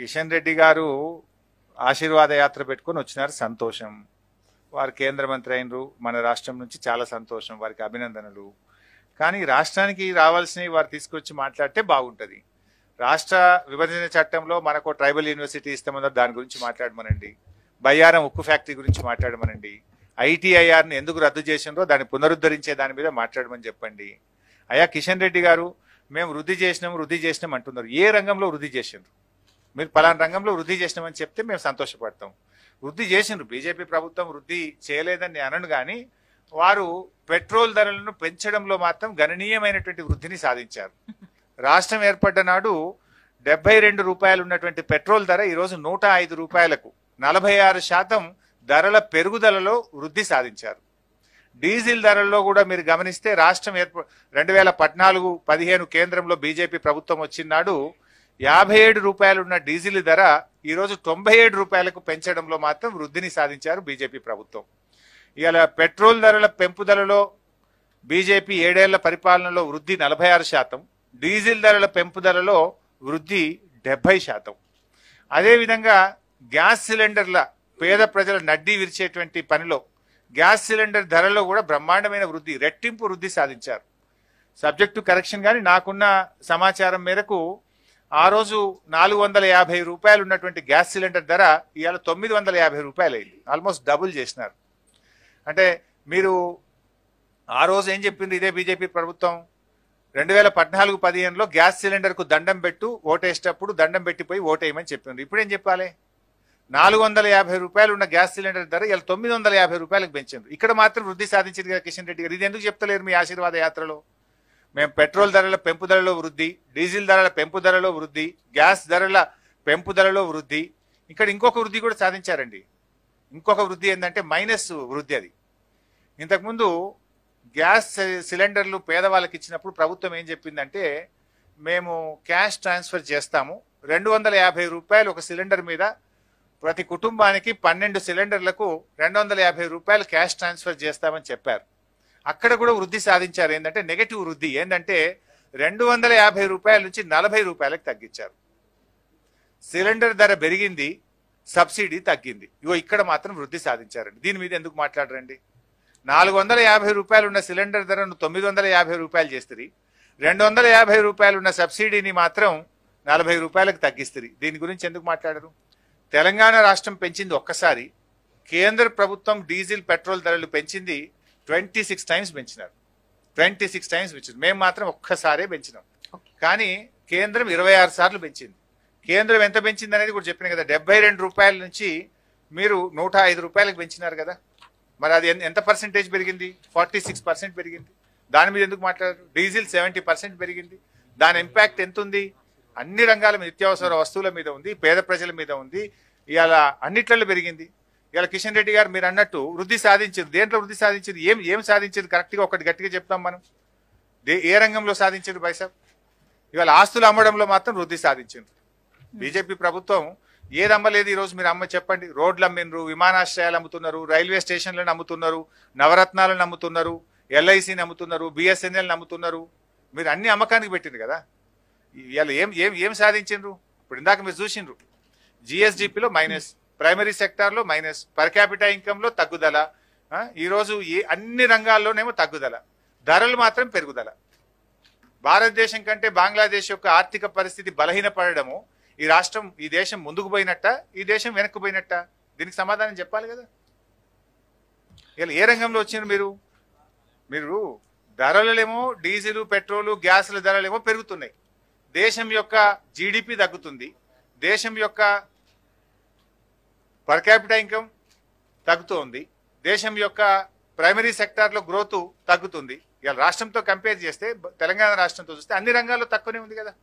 కిషన్ రెడ్డి గారు ఆశీర్వాద యాత్ర పెట్టుకొని వచ్చినారు సంతోషం వారు కేంద్ర మంత్రి అయినరు మన రాష్ట్రం నుంచి చాలా సంతోషం వారికి అభినందనలు కానీ రాష్ట్రానికి రావాల్సినవి వారు తీసుకొచ్చి మాట్లాడితే బాగుంటుంది రాష్ట్ర విభజన చట్టంలో మనకు ట్రైబల్ యూనివర్సిటీ ఇస్తామన్నారు దాని గురించి మాట్లాడమనండి బయ్యారం ఉక్కు ఫ్యాక్టరీ గురించి మాట్లాడమనండి ఐటీఐఆర్ని ఎందుకు రద్దు చేసిందో దాన్ని పునరుద్ధరించే దాని మీద మాట్లాడమని చెప్పండి అయ్యా కిషన్ రెడ్డి గారు మేము వృద్ధి చేసినాం వృద్ధి చేసినాం అంటున్నారు ఏ రంగంలో వృద్ధి చేసిండ్రు మీరు పలానా రంగంలో వృద్ధి చేసినామని చెప్తే మేము సంతోషపడతాం వృద్ధి చేసిండ్రు బీజేపీ ప్రభుత్వం వృద్ధి చేయలేదని అనను కానీ వారు పెట్రోల్ ధరలను పెంచడంలో మాత్రం గణనీయమైనటువంటి వృద్ధిని సాధించారు రాష్ట్రం ఏర్పడ్డ నాడు డెబ్బై రెండు రూపాయలు ఉన్నటువంటి పెట్రోల్ ధర ఈరోజు నూట ఐదు రూపాయలకు నలభై ఆరు శాతం ధరల పెరుగుదలలో వృద్ధి సాధించారు డీజిల్ ధరల్లో కూడా మీరు గమనిస్తే రాష్ట్రం ఏర్ప రెండు వేల పద్నాలుగు పదిహేను కేంద్రంలో బీజేపీ ప్రభుత్వం వచ్చినాడు యాభై ఏడు రూపాయలున్న డీజిల్ ధర ఈరోజు తొంభై ఏడు రూపాయలకు పెంచడంలో మాత్రం వృద్ధిని సాధించారు బీజేపీ ప్రభుత్వం ఇవాళ పెట్రోల్ ధరల పెంపుదలలో బీజేపీ ఏడేళ్ల పరిపాలనలో వృద్ధి నలభై ఆరు శాతం డీజిల్ ధరల పెంపుదలలో వృద్ధి డెబ్బై శాతం అదేవిధంగా గ్యాస్ సిలిండర్ల పేద ప్రజల నడ్డీ విరిచేటువంటి పనిలో గ్యాస్ సిలిండర్ ధరలో కూడా బ్రహ్మాండమైన వృద్ధి రెట్టింపు వృద్ధి సాధించారు సబ్జెక్టు కరెక్షన్ కానీ నాకున్న సమాచారం మేరకు ఆ రోజు నాలుగు వందల యాభై రూపాయలు ఉన్నటువంటి గ్యాస్ సిలిండర్ ధర ఇవాళ తొమ్మిది వందల యాభై రూపాయలు అయింది ఆల్మోస్ట్ డబుల్ చేసినారు అంటే మీరు ఆ రోజు ఏం చెప్పింది ఇదే బీజేపీ ప్రభుత్వం రెండు వేల పద్నాలుగు పదిహేనులో గ్యాస్ సిలిండర్కు దండం పెట్టు ఓటేసేటప్పుడు దండం పెట్టిపోయి ఓటేయమని చెప్పింది ఇప్పుడు ఏం చెప్పాలి నాలుగు వందల యాభై రూపాయలు ఉన్న గ్యాస్ సిలిండర్ ధర ఇలా తొమ్మిది వందల యాభై రూపాయలకు పెంచింది ఇక్కడ మాత్రం వృద్ధి సాధించింది కిషన్ రెడ్డి గారు ఇది ఎందుకు చెప్తలేరు మీ ఆశీర్వాద యాత్రలో మేము పెట్రోల్ ధరల పెంపుదలలో వృద్ధి డీజిల్ ధరల పెంపుదలలో వృద్ధి గ్యాస్ ధరల పెంపుదలలో వృద్ధి ఇక్కడ ఇంకొక వృద్ధి కూడా సాధించారండి ఇంకొక వృద్ధి ఏంటంటే మైనస్ వృద్ధి అది ఇంతకుముందు గ్యాస్ సిలిండర్లు పేదవాళ్ళకి ఇచ్చినప్పుడు ప్రభుత్వం ఏం చెప్పిందంటే మేము క్యాష్ ట్రాన్స్ఫర్ చేస్తాము రెండు వందల యాభై రూపాయలు ఒక సిలిండర్ మీద ప్రతి కుటుంబానికి పన్నెండు సిలిండర్లకు రెండు వందల యాభై రూపాయలు క్యాష్ ట్రాన్స్ఫర్ చేస్తామని చెప్పారు అక్కడ కూడా వృద్ధి సాధించారు ఏంటంటే నెగటివ్ వృద్ధి ఏంటంటే రెండు వందల యాభై రూపాయల నుంచి నలభై రూపాయలకు తగ్గించారు సిలిండర్ ధర పెరిగింది సబ్సిడీ తగ్గింది ఇగో ఇక్కడ మాత్రం వృద్ధి సాధించారండి దీని మీద ఎందుకు మాట్లాడరండి నాలుగు వందల యాభై రూపాయలు ఉన్న సిలిండర్ ధరను తొమ్మిది వందల యాభై రూపాయలు చేస్తుంది రెండు వందల యాభై రూపాయలు ఉన్న సబ్సిడీని మాత్రం నలభై రూపాయలకు తగ్గిస్తుంది దీని గురించి ఎందుకు మాట్లాడరు తెలంగాణ రాష్ట్రం పెంచింది ఒక్కసారి కేంద్ర ప్రభుత్వం డీజిల్ పెట్రోల్ ధరలు పెంచింది ట్వంటీ సిక్స్ టైమ్స్ పెంచినారు ట్వంటీ సిక్స్ టైమ్స్ పెంచింది మేము మాత్రం ఒక్కసారే పెంచినాం కానీ కేంద్రం ఇరవై ఆరు సార్లు పెంచింది కేంద్రం ఎంత పెంచింది అనేది కూడా చెప్పిన కదా డెబ్బై రెండు రూపాయల నుంచి మీరు నూట ఐదు రూపాయలకు పెంచినారు కదా మరి అది ఎంత పర్సెంటేజ్ పెరిగింది ఫార్టీ సిక్స్ పర్సెంట్ పెరిగింది దాని మీద ఎందుకు మాట్లాడారు డీజిల్ సెవెంటీ పర్సెంట్ పెరిగింది దాని ఇంపాక్ట్ ఎంత ఉంది అన్ని రంగాల మీద నిత్యావసర వస్తువుల మీద ఉంది పేద ప్రజల మీద ఉంది ఇలా అన్నిట్లలో పెరిగింది ఇలా కిషన్ రెడ్డి గారు మీరు అన్నట్టు వృద్ధి సాధించింది దేంట్లో వృద్ధి సాధించింది ఏం ఏం సాధించింది కరెక్ట్గా ఒకటి గట్టిగా చెప్తాం మనం ఏ రంగంలో సాధించింది పైసా ఇవాళ ఆస్తులు అమ్మడంలో మాత్రం వృద్ధి సాధించింది hmm. బీజేపీ ప్రభుత్వం ఏది అమ్మలేదు ఈరోజు మీరు అమ్మ చెప్పండి రోడ్లు అమ్మినరు విమానాశ్రయాలు అమ్ముతున్నారు రైల్వే స్టేషన్లను అమ్ముతున్నారు నవరత్నాలను అమ్ముతున్నారు ఎల్ఐసిని అమ్ముతున్నారు బిఎస్ఎన్ఎల్ని అమ్ముతున్నారు మీరు అన్ని అమ్మకానికి పెట్టింది కదా ఇవాళ ఏం ఏం ఏం సాధించిండ్రు ఇప్పుడు ఇందాక మీరు చూసిండ్రు జిఎస్డిపిలో మైనస్ ప్రైమరీ సెక్టార్లో మైనస్ పర్ ఇన్కమ్ లో తగ్గుదల ఈరోజు ఏ అన్ని రంగాల్లోనేమో తగ్గుదల ధరలు మాత్రం పెరుగుదల భారతదేశం కంటే బంగ్లాదేశ్ యొక్క ఆర్థిక పరిస్థితి బలహీనపడడము ఈ రాష్ట్రం ఈ దేశం ముందుకు పోయినట్ట ఈ దేశం వెనక్కు పోయినట్ట దీనికి సమాధానం చెప్పాలి కదా ఇలా ఏ రంగంలో వచ్చింది మీరు మీరు ధరలలేమో డీజిల్ పెట్రోలు గ్యాసుల ధరలేమో పెరుగుతున్నాయి దేశం యొక్క జీడిపి తగ్గుతుంది దేశం యొక్క పర్ క్యాపిటల్ ఇన్కమ్ తగ్గుతోంది దేశం యొక్క ప్రైమరీ సెక్టార్లో గ్రోత్ తగ్గుతుంది ఇలా రాష్ట్రంతో కంపేర్ చేస్తే తెలంగాణ రాష్ట్రంతో చూస్తే అన్ని రంగాల్లో తక్కువనే ఉంది కదా